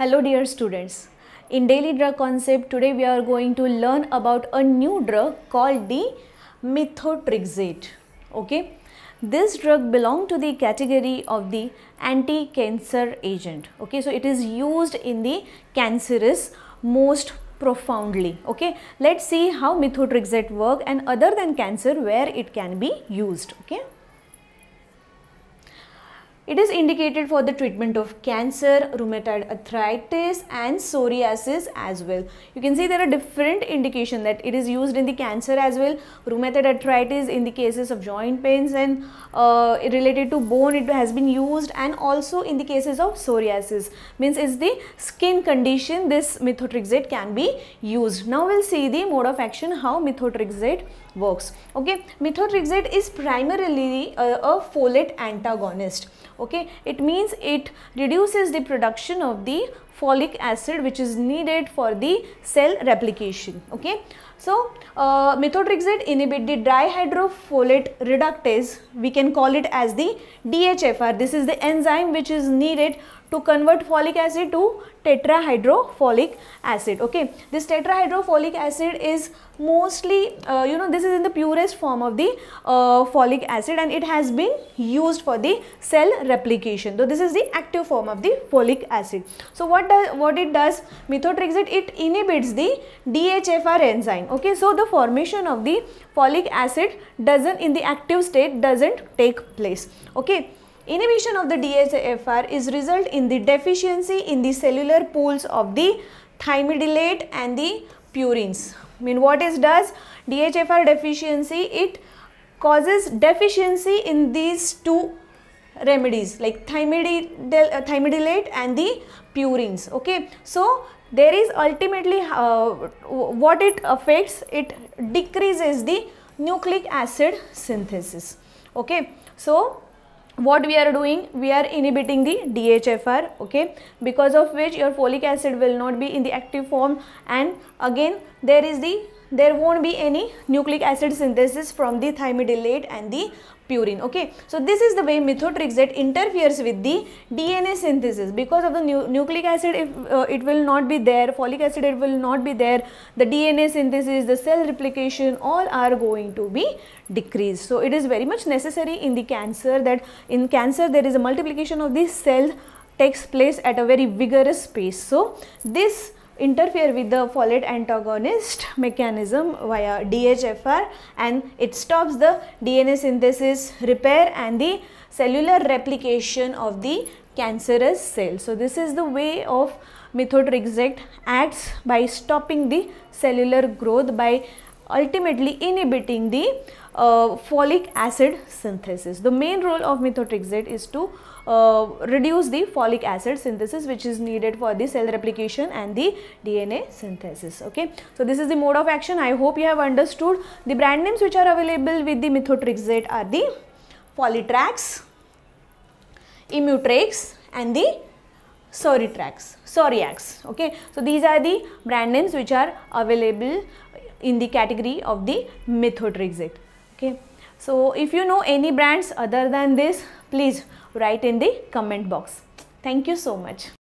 Hello dear students, in daily drug concept today we are going to learn about a new drug called the methotrexate. Okay, this drug belong to the category of the anti-cancer agent. Okay, so it is used in the cancerous most profoundly. Okay, let's see how methotrexate work and other than cancer where it can be used. Okay. It is indicated for the treatment of cancer, rheumatoid arthritis and psoriasis as well. You can see there are different indication that it is used in the cancer as well, rheumatoid arthritis in the cases of joint pains and uh, related to bone it has been used and also in the cases of psoriasis means it's the skin condition this methotrexate can be used. Now we'll see the mode of action how methotrexate works. Okay, methotrexate is primarily uh, a folate antagonist okay it means it reduces the production of the folic acid which is needed for the cell replication okay so uh, methotrexate inhibit the dihydrofolate reductase we can call it as the DHFR this is the enzyme which is needed to convert folic acid to tetrahydrofolic acid okay this tetrahydrofolic acid is mostly uh, you know this is in the purest form of the uh, folic acid and it has been used for the cell replication so this is the active form of the folic acid so what what does what it does methotrexate it inhibits the dhfr enzyme okay so the formation of the folic acid doesn't in the active state doesn't take place okay inhibition of the dhfr is result in the deficiency in the cellular pools of the thymidylate and the purines I mean what it does dhfr deficiency it causes deficiency in these two remedies like uh, thymidylate and the purines okay so there is ultimately uh, what it affects it decreases the nucleic acid synthesis okay so what we are doing we are inhibiting the DHFR okay because of which your folic acid will not be in the active form and again there is the there won't be any nucleic acid synthesis from the thymidylate and the purine okay so this is the way methotrexate interferes with the dna synthesis because of the nu nucleic acid if, uh, it will not be there folic acid it will not be there the dna synthesis the cell replication all are going to be decreased so it is very much necessary in the cancer that in cancer there is a multiplication of these cells takes place at a very vigorous pace so this interfere with the folate antagonist mechanism via DHFR and it stops the DNA synthesis repair and the cellular replication of the cancerous cell. So this is the way of methotrexate acts by stopping the cellular growth by ultimately inhibiting the uh, folic acid synthesis. The main role of methotrexate is to uh, reduce the folic acid synthesis which is needed for the cell replication and the DNA synthesis. Okay. So, this is the mode of action. I hope you have understood. The brand names which are available with the methotrexate are the Polytrax, Immutrex and the Soritrax, Soriax. Okay. So, these are the brand names which are available in the category of the methotrexate okay so if you know any brands other than this please write in the comment box thank you so much